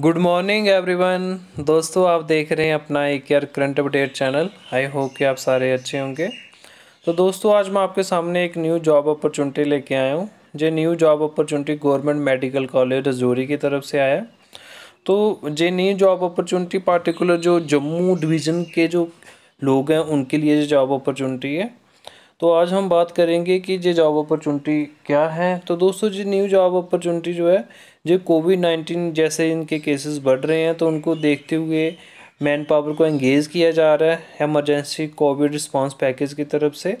good morning everyone दोस्तों आप देख रहे हैं अपना एक यार current update channel I hope कि आप सारे अच्छे होंगे तो दोस्तों आज मैं आपके सामने एक न्यू जॉब अपॉर्चुनिटी लेके आया हूँ जे new job opportunity government medical college Rajouri की तरफ से आया तो जे न्यू जॉब अपॉर्चुनिटी पार्टिकुलर जो जम्मू डिवीज़न के जो लोग हैं उनके लिए जो जॉब अपॉर्चुनिटी है तो आज हम बात करेंगे कि ये जॉब अपॉर्चुनिटी क्या है तो दोस्तों जी न्यू जॉब अपॉर्चुनिटी जो है जो कोविड नाइन्टीन जैसे इनके केसेस बढ़ रहे हैं तो उनको देखते हुए मैन पावर को एंगेज किया जा रहा है एमरजेंसी कोविड रिस्पांस पैकेज की तरफ से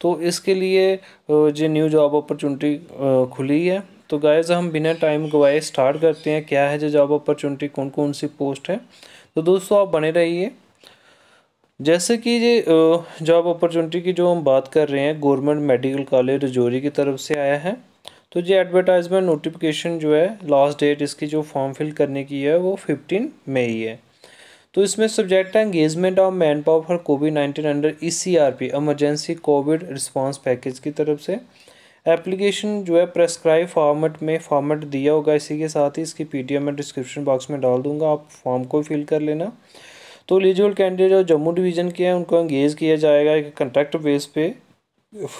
तो इसके लिए जो न्यू जॉब अपॉर्चुनिटी खुली है तो गायज हम बिना टाइम गवाए स्टार्ट करते हैं क्या है जो जॉब अपॉर्चुनिटी कौन कौन सी पोस्ट है तो दोस्तों आप बने रहिए जैसे कि ये जॉब अपॉर्चुनिटी की जो हम बात कर रहे हैं गवर्नमेंट मेडिकल कॉलेज रजौरी की तरफ से आया है तो ये एडवर्टाइजमेंट नोटिफिकेशन जो है लास्ट डेट इसकी जो फॉर्म फिल करने की है वो फिफ्टीन मई है तो इसमें सब्जेक्ट है engagement of manpower for covid nineteen under E C R P emergency covid response package की तरफ से एप्लीकेशन जो है प्रेस्क्राइब फॉर्मेट में फॉर्मेट दिया होगा इसी के साथ ही इसकी पी मैं डिस्क्रिप्शन बॉक्स में डाल दूंगा आप फॉर्म को फिल कर लेना तो एलिजिबल कैंडिडेट जो जम्मू डिवीज़न के हैं उनको एंगेज किया जाएगा एक कंट्रैक्ट बेस पे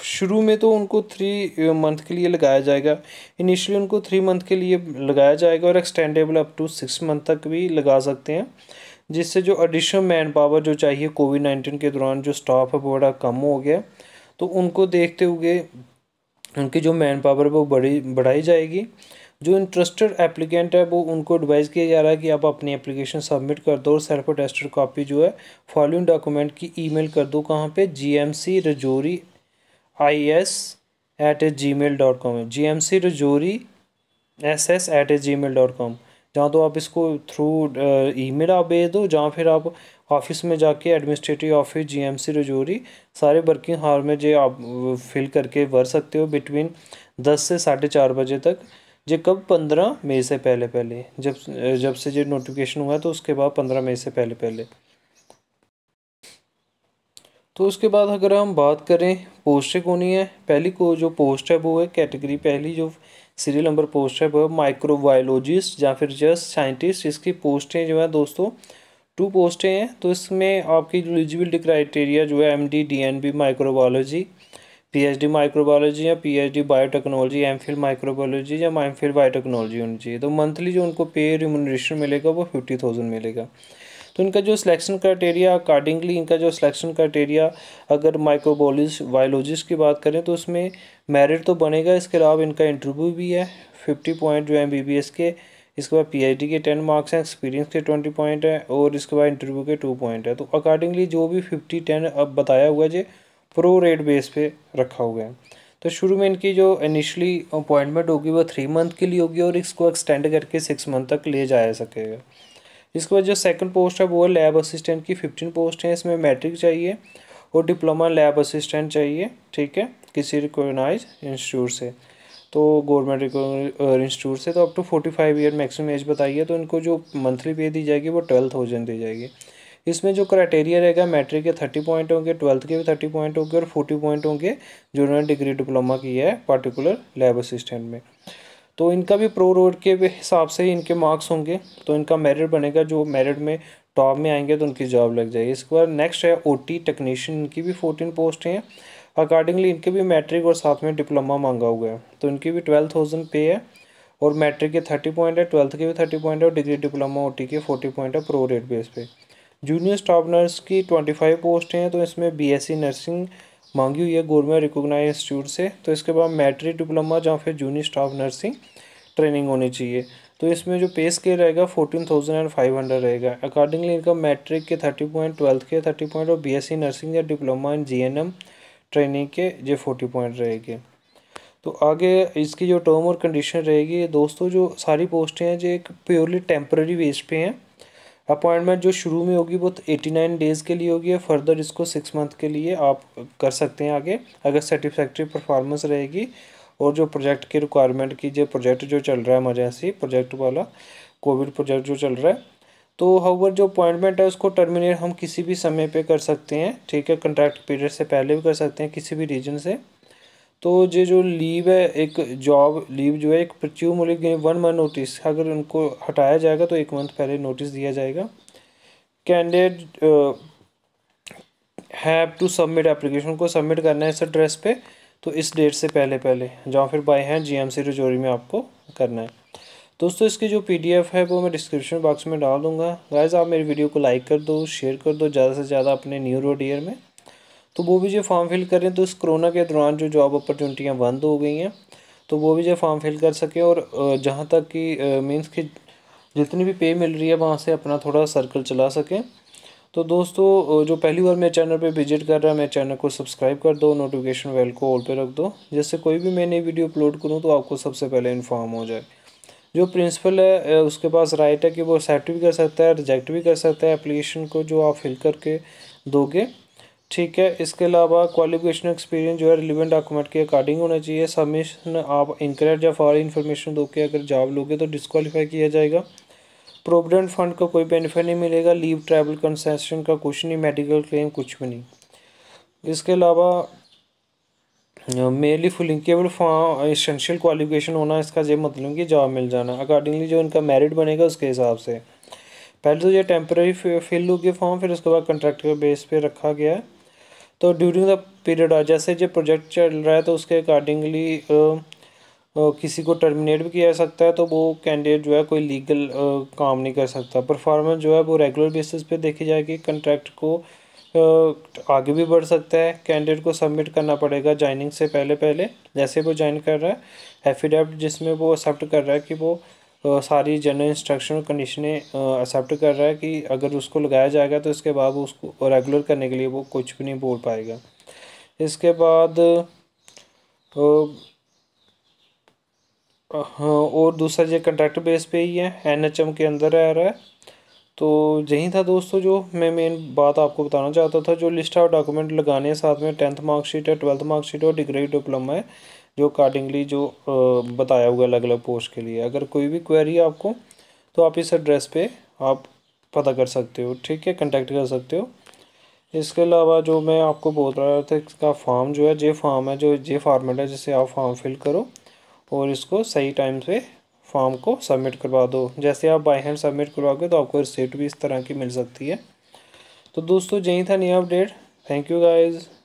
शुरू में तो उनको थ्री मंथ uh, के लिए लगाया जाएगा इनिशियली उनको थ्री मंथ के लिए लगाया जाएगा और extendable up to six month तक भी लगा सकते हैं जिससे जो एडिशनल मैन पावर जो चाहिए कोविड नाइन्टीन के दौरान जो स्टाफ है वो बड़ा कम हो गया तो उनको देखते हुए उनकी जो मैन पावर वो बढ़ी बढ़ाई जाएगी जो इंटरेस्टेड एप्लीकेंट है वो उनको एडवाइज़ किया जा रहा है कि आप अपनी एप्लीकेशन सबमिट कर दो और सेल्फ अटेस्टेड कॉपी जो है फॉलोइंग डॉक्यूमेंट की ईमेल कर दो कहाँ पे G M C Rajouri I S at a gmail dot com है G M C Rajouri S S at a gmail dot com जहाँ तो आप इसको थ्रू ई मेल आप भेज दो जहाँ फिर आप ऑफिस में जाके administrative office G M C Rajouri सारे वर्किंग हार में जे आप फिल uh, करके भर सकते हो बिटवीन दस से साढ़े चार बजे तक जे कब पंद्रह मई से पहले पहले जब जब से जो नोटिफिकेशन हुआ तो उसके बाद पंद्रह मई से पहले पहले तो उसके बाद अगर हम बात करें पोस्टें कौन है पहली को जो पोस्ट है वो है कैटेगरी पहली जो सीरियल नंबर पोस्ट है वो माइक्रोबायोलॉजिस्ट या फिर जस्ट साइंटिस्ट इसकी पोस्टें जो है दोस्तों टू पोस्टें हैं तो इसमें आपकी जो एलिजिबिलिटी क्राइटेरिया जो है M D D N B microbiology P H D microbiology या P H D biotechnology M Phil microbiology या एम फिल बायोटेक्नोलॉजी होनी चाहिए तो मंथली जो उनको पे रिमोनरेशन मिलेगा वो फिफ्टी थाउजेंड मिलेगा तो इनका जो सिलेक्शन क्राइटेरिया अकॉर्डिंगली इनका जो सिलेक्शन क्राइटेरिया अगर माइक्रोबोलिस बायोलॉजिस्ट की बात करें तो उसमें मेरिट तो बनेगा इसके अलावा इनका इंटरव्यू भी है फिफ्टी पॉइंट जो एम बी बी एस के इसके बाद पीएचडी के टेन मार्क्स हैं एक्सपीरियंस के ट्वेंटी पॉइंट हैं और इसके बाद इंटरव्यू के टू पॉइंट है तो अकॉर्डिंगली जो भी फिफ्टी टेन अब बताया हुआ है जो प्रो रेट बेस पे रखा हुआ है तो शुरू में इनकी जो इनिशली अपॉइंटमेंट होगी वो थ्री मंथ के लिए होगी और इसको एक्सटेंड करके सिक्स मंथ तक ले जाया सकेगा इसके बाद जो सेकंड पोस्ट है वो है लैब असिस्टेंट की फिफ्टीन पोस्ट है इसमें मैट्रिक चाहिए और डिप्लोमा लैब असिस्टेंट चाहिए ठीक है किसी रिकोगनाइज इंस्टीट्यूट से तो गवर्नमेंट रिकोगनाइज इंस्टीट्यूट से तो up to forty five year maximum age बताइए तो इनको जो मंथली पे दी जाएगी वो ट्वेल्व थाउजेंड दी जाएगी इसमें जो क्राइटेरिया रहेगा मैट्रिक के थर्टी पॉइंट होंगे ट्वेल्थ के भी थर्टी पॉइंट होंगे और फोर्टी पॉइंट होंगे जो उन्होंने डिग्री डिप्लोमा की है पार्टिकुलर लैब असिस्टेंट में तो इनका भी प्रो रोड के हिसाब से ही इनके मार्क्स होंगे तो इनका मेरिट बनेगा जो मेरिट में टॉप में आएंगे तो उनकी जॉब लग जाएगी इसके बाद नेक्स्ट है ओ टी टेक्नीशियन इनकी भी फोर्टीन पोस्ट हैं अकॉर्डिंगली इनके भी मैट्रिक और साथ में डिप्लोमा मांगा हुआ है तो इनकी भी ट्वेल्व थाउजेंड पे है और मैट्रिक के थर्टी पॉइंट है ट्वेल्थ के भी थर्टी पॉइंट है और डिग्री डिप्लोमा ओ टी के फोर्टी पॉइंट है प्रो रेट बेस पे जूनियर स्टाफ नर्स की ट्वेंटी फाइव पोस्ट हैं तो इसमें बी एस सी नर्सिंग मांगी हुई है गोरमेंट रिकोगनाइज इंस्टीट्यूट से तो इसके बाद मैट्रिक डिप्लोमा या फिर जूनियर स्टाफ नर्सिंग ट्रेनिंग होनी चाहिए तो इसमें जो पे स्केल रहेगा fourteen thousand and five hundred रहेगा अकॉर्डिंगली इनका मैट्रिक के थर्टी पॉइंट ट्वेल्थ के थर्टी पॉइंट और बीएससी नर्सिंग या डिप्लोमा इन जीएनएम ट्रेनिंग के जो फोर्टी पॉइंट रहेंगे तो आगे इसकी जो टर्म और कंडीशन रहेगी दोस्तों जो सारी पोस्टें हैं जो एक प्योरली टेम्प्रेरी बेस पे हैं अपॉइंटमेंट जो शुरू में होगी वो एटी नाइन डेज़ के लिए होगी और फर्दर इसको सिक्स मंथ के लिए आप कर सकते हैं आगे अगर सेटिस्फैक्ट्री परफॉर्मेंस रहेगी और जो प्रोजेक्ट की रिक्वायरमेंट की जो प्रोजेक्ट जो चल रहा है इमरजेंसी प्रोजेक्ट वाला कोविड प्रोजेक्ट जो चल रहा है तो हाउवर जो अपॉइंटमेंट है उसको टर्मिनेट हम किसी भी समय पे कर सकते हैं ठीक है कंट्रैक्ट पीरियड से पहले भी कर सकते हैं किसी भी रीजन से तो ये जो लीव है एक जॉब लीव जो है एक प्रच्यू मूल्य के वन मंथ नोटिस अगर उनको हटाया जाएगा तो एक मंथ पहले नोटिस दिया जाएगा candidate have to submit application को सबमिट करना है इस एड्रेस पे तो इस डेट से पहले पहले जहाँ फिर by hand G M C Rajouri में आपको करना है दोस्तों इसकी जो पी डी एफ़ है वो मैं डिस्क्रिप्शन बॉक्स में डाल दूँगा गाइज आप मेरी वीडियो को लाइक कर दो शेयर कर दो ज़्यादा से ज़्यादा अपने न्यू रोड ईयर में तो वो भी जो फॉर्म फिल करें तो इस कोरोना के दौरान जो जॉब अपॉर्चुनिटियाँ बंद हो गई हैं तो वो भी जो फॉर्म फिल कर सकें और जहाँ तक कि मीन्स कि जितनी भी पे मिल रही है वहाँ से अपना थोड़ा सर्कल चला सकें तो दोस्तों जो पहली बार मेरे चैनल पे विजिट कर रहा है मेरे चैनल को सब्सक्राइब कर दो नोटिफिकेशन बेल को ऑल पे रख दो जैसे कोई भी मैं नई वीडियो अपलोड करूँ तो आपको सबसे पहले इन्फॉर्म हो जाए जो प्रिंसिपल है उसके पास राइट है कि वो एक्सेप्ट भी कर सकता है रिजेक्ट भी कर सकता है एप्लीकेशन को जो आप फिल करके दोगे ठीक है इसके अलावा क्वालिफिकेशन एक्सपीरियंस जो है रिलीवेंट डॉक्यूमेंट के अकॉर्डिंग होना चाहिए सबमिशन आप इंक्रेट या फॉर इन्फॉर्मेशन दो के अगर जॉब लोगे तो डिसक्वालीफाई किया जाएगा प्रोविडेंट फंड का कोई बेनिफिट नहीं मिलेगा लीव ट्रैवल कंसेशन का कुछ नहीं मेडिकल क्लेम कुछ भी नहीं इसके अलावा मेनली फुलिंकेबल फॉर्म इसेंशियल क्वालिफिकेशन होना इसका जो मतलब कि जॉब मिल जाना अकॉर्डिंगली जो इनका मेरिट बनेगा उसके हिसाब से पहले तो ये टेम्प्रेरी फिल हो गया फॉर्म फिर उसके बाद कंट्रैक्ट के बेस पे रखा गया है तो ड्यूरिंग द पीरियड और जैसे जो प्रोजेक्ट चल रहा है तो उसके अकॉर्डिंगली किसी को टर्मिनेट भी किया जा सकता है तो वो कैंडिडेट जो है कोई लीगल आ, काम नहीं कर सकता परफॉर्मेंस जो है वो रेगुलर बेसिस पे देखी जाएगी कंट्रैक्ट को आ, आगे भी बढ़ सकता है कैंडिडेट को सबमिट करना पड़ेगा ज्वाइनिंग से पहले पहले जैसे वो ज्वाइन कर रहा है एफिडेविट जिसमें वो एक्सेप्ट कर रहा है कि वो सारी जनरल इंस्ट्रक्शन और कंडीशनें एक्सेप्ट कर रहा है कि अगर उसको लगाया जाएगा तो इसके बाद उसको रेगुलर करने के लिए वो कुछ भी नहीं बोल पाएगा इसके बाद हाँ, और दूसरा ये कंट्रैक्ट बेस पे ही है एनएचएम के अंदर रह रहा है तो यही था दोस्तों जो मैं मेन बात आपको बताना चाहता था जो लिस्ट ऑफ डॉक्यूमेंट लगाने हैं साथ में टेंथ मार्कशीट है ट्वेल्थ मार्कशीट और डिग्री डिप्लोमा है जो अकॉर्डिंगली जो बताया हुआ अलग अलग पोस्ट के लिए अगर कोई भी क्वेरी है आपको तो आप इस एड्रेस पे आप पता कर सकते हो ठीक है कंटेक्ट कर सकते हो इसके अलावा जो मैं आपको बोल रहा था इसका फॉर्म जो है जे फॉर्म है जो जे फॉर्मेट है जिसे आप फॉर्म फिल करो और इसको सही टाइम से फॉर्म को सबमिट करवा दो जैसे आप बाई हैंड सबमिट करवाओगे तो आपको रिसिप्ट भी इस तरह की मिल सकती है तो दोस्तों यही था नया अपडेट थैंक यू गाइज़